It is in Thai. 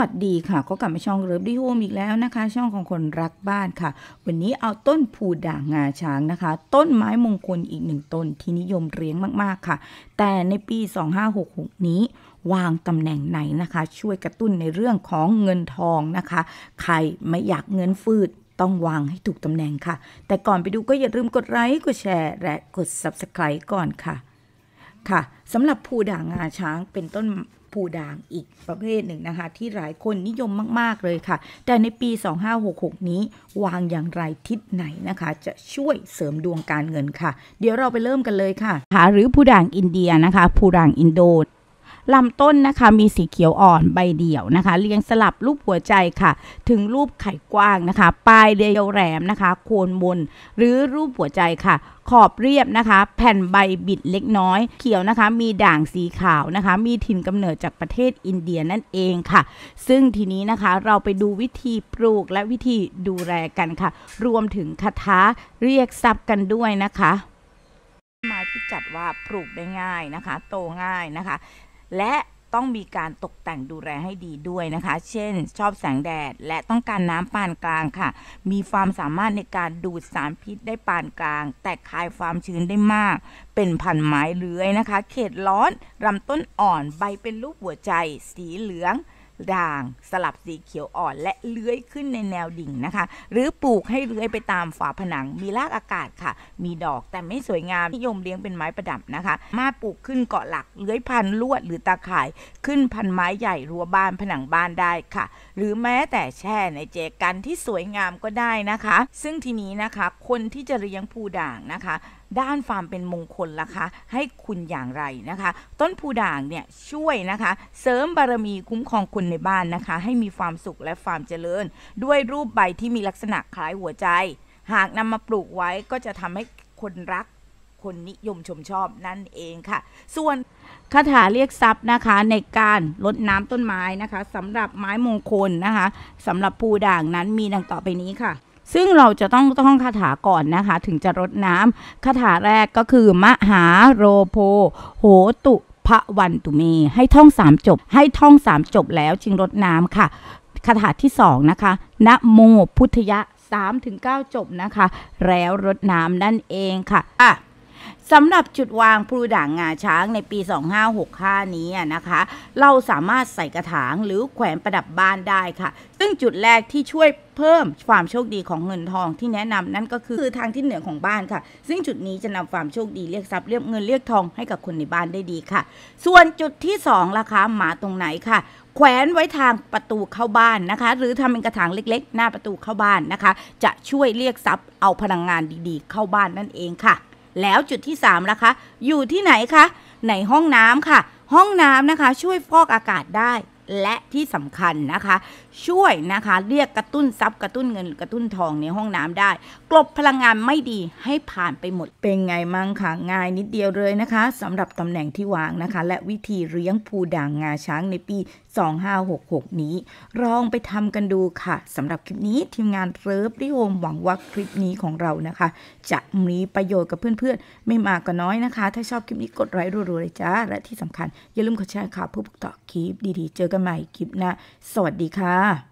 วัสดีค่ะก็กลับมาช่องเริฟดีโฮมอีกแล้วนะคะ ช่องของคนรักบ้านค่ะ วันนี้เอาต้นผูด่างงาช้างนะคะ ต้นไม้มงคลอีกหนึ่งต้น ที่นิยมเลี้ยงมากๆค่ะ แต่ในปี 2566 นี้ วางตำแหน่งไหนนะคะ ช่วยกระตุ้นในเรื่องของเงินทองนะคะ ใครไม่อยากเงินฟืด ต้องวางให้ถูกตำแหน่งค่ะ แต่ก่อนไปดูก็อย่าลืมกดไลค์กดแชร์ และกด Subscribe ก่อนค่ะค่ะ สำหรับภูด่างงาช้างเป็นต้นภูด่างอีกประเภทหนึ่งนะคะ ที่หลายคนนิยมมาก ๆ เลยค่ะ แต่ในปี 2566 นี้ วางอย่างไรทิศไหนนะคะ จะช่วยเสริมดวงการเงินค่ะ เดี๋ยวเราไปเริ่มกันเลยค่ะ หาหรือภูด่างอินเดียนะคะภูด่างอินโดลำต้นนะคะมีสีเขียวอ่อนใบเดี่ยวนะคะ เรียงสลับรูปหัวใจค่ะ ถึงรูปไข่กว้างนะคะ ปลายเรียวแหลมนะคะโคนบนหรือรูปหัวใจค่ะ ขอบเรียบนะคะ แผ่นใบบิดเล็กน้อยเขียวนะคะ มีด่างสีขาวนะคะ มีถิ่นกำเนิดจากประเทศอินเดียนั่นเองค่ะ ซึ่งทีนี้นะคะเราไปดูวิธีปลูกและวิธีดูแลกันค่ะ รวมถึงคาถาเรียกทรัพย์กันด้วยนะคะมาที่จัดว่าปลูกได้ง่ายนะคะโตง่ายนะคะและต้องมีการตกแต่งดูแล ให้ดีด้วยนะคะ เช่น ชอบแสงแดดและต้องการน้ำปานกลางค่ะ มีความสามารถในการดูดสาร พิษได้ปานกลาง แต่คายความชื้นได้มาก เป็น พันไม้เลื้อยนะคะ เขตร้อนลำต้นอ่อนใบเป็นรูปหัวใจ สีเหลืองด่าง สลับสีเขียวอ่อน และเลื้อยขึ้นในแนวดิ่งนะคะ หรือปลูกให้เลื้อยไปตามฝาผนังมีรากอากาศค่ะ มีดอกแต่ไม่สวยงามนิยมเลี้ยงเป็นไม้ประดับนะคะ มาปลูกขึ้นเกาะหลักเลื้อยพันลวด หรือตาข่ายขึ้นพันไม้ใหญ่รั้วบ้านผนังบ้านได้ค่ะ หรือแม้แต่แช่ในเจกันที่สวยงามก็ได้นะคะ ซึ่งทีนี้นะคะ คนที่จะเลี้ยงภูด่างนะคะด้านความเป็นมงคลล่ะคะ ให้คุณอย่างไรนะคะ ต้นผูด่างเนี่ยช่วยนะคะ เสริมบารมีคุ้มครองคนในบ้านนะคะ ให้มีความสุขและความเจริญ ด้วยรูปใบที่มีลักษณะคล้ายหัวใจหากนำมาปลูกไว้ก็จะทำให้คนรักคนนิยมชมชอบนั่นเองค่ะ ส่วนคาถาเรียกทรัพย์นะคะ ในการลดน้ำต้นไม้นะคะสำหรับไม้มงคลนะคะสำหรับผูด่างนั้นมีดังต่อไปนี้ค่ะซึ่งเราจะต้องต้องคาถาก่อนนะคะถึงจะรดน้ำคาถาแรกก็คือ มหาโรโพโหตุพระวันตุเมให้ท่องสามจบ ให้ท่องสามจบแล้วจึงรดน้ำค่ะคาถาที่สองนะคะนะโมพุทธยะ3-9จบนะคะ แล้วรดน้ำนั่นเองค่ะอ่ะสำหรับจุดวางพลูด่างงาช้างในปี2565 นี้นะคะเราสามารถใส่กระถางหรือแขวนประดับบ้านได้ค่ะ ซึ่งจุดแรกที่ช่วยเพิ่มความโชคดีของเงินทองที่แนะนำนั่นก็คือทางที่เหนือของบ้านค่ะ ซึ่งจุดนี้จะนำความโชคดีเรียกทรัพย์เรียกเงินเรียกทองให้กับคนในบ้านได้ดีค่ะ ส่วนจุดที่2ล่ะคะหมาตรงไหนค่ะ แขวนไว้ทางประตูเข้าบ้านนะคะ หรือทำเป็นกระถางเล็กๆ หน้าประตูเข้าบ้านนะคะ จะช่วยเรียกทรัพย์เอาพลังงานดี ๆ เข้าบ้านนั่นเองค่ะแล้วจุดที่3ล่ะคะ อยู่ที่ไหนคะ ในห้องน้ำค่ะ ห้องน้ำนะคะ ช่วยฟอกอากาศได้และที่สำคัญนะคะ ช่วยนะคะ เรียกกระตุ้นทรัพย์กระตุ้นเงินกระตุ้นทองในห้องน้ำได้ กลบพลังงานไม่ดีให้ผ่านไปหมดเป็นไงมั่งคะง่ายนิดเดียวเลยนะคะ สำหรับตำแหน่งที่วางนะคะ และวิธีเลี้ยงภูด่างงาช้างในปี 2566 นี้ลองไปทำกันดูค่ะสำหรับคลิปนี้ทีมงานเริฟริโอมหวังว่าคลิปนี้ของเรานะคะ จะมีประโยชน์กับเพื่อนๆ ไม่มากก็น้อยนะคะ ถ้าชอบคลิปนี้กดไลค์รัวๆเลยจ้า และที่สำคัญอย่าลืมกดแชร์ค่ะเพื่อบอกต่อคลิปดีๆเจอกันใหม่คลิปหน้าสวัสดีค่ะ